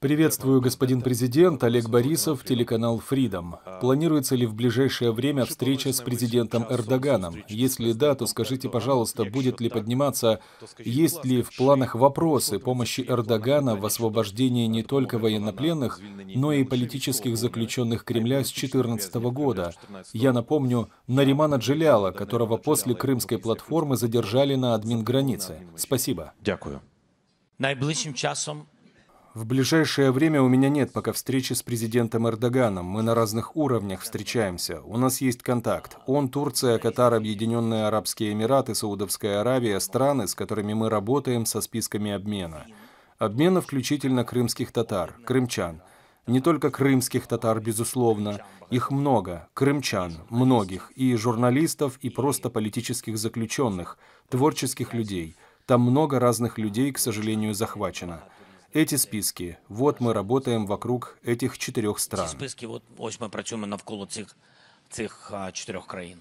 Приветствую, господин президент. Олег Борисов, телеканал Freedom. Планируется ли в ближайшее время встреча с президентом Эрдоганом? Если да, то скажите, пожалуйста, будет ли подниматься, есть ли в планах вопросы помощи Эрдогана в освобождении не только военнопленных, но и политических заключенных Кремля с 2014 года? Я напомню, Наримана Джеляла, которого после крымской платформы задержали на админ границы. Спасибо. Дякую. Найближчим часом в ближайшее время у меня нет пока встречи с президентом Эрдоганом. Мы на разных уровнях встречаемся. У нас есть контакт. Он, Турция, Катар, Объединенные Арабские Эмираты, Саудовская Аравия, страны, с которыми мы работаем со списками обмена. Обмена включительно крымских татар, крымчан. Не только крымских татар, безусловно. Их много. Крымчан, многих. И журналистов, и просто политических заключенных, творческих людей. Там много разных людей, к сожалению, захвачено эти списки. Вот мы работаем вокруг этих четырех стран. Ці списки, от, ось ми працюємо навколо цих, цих а, четырех стран.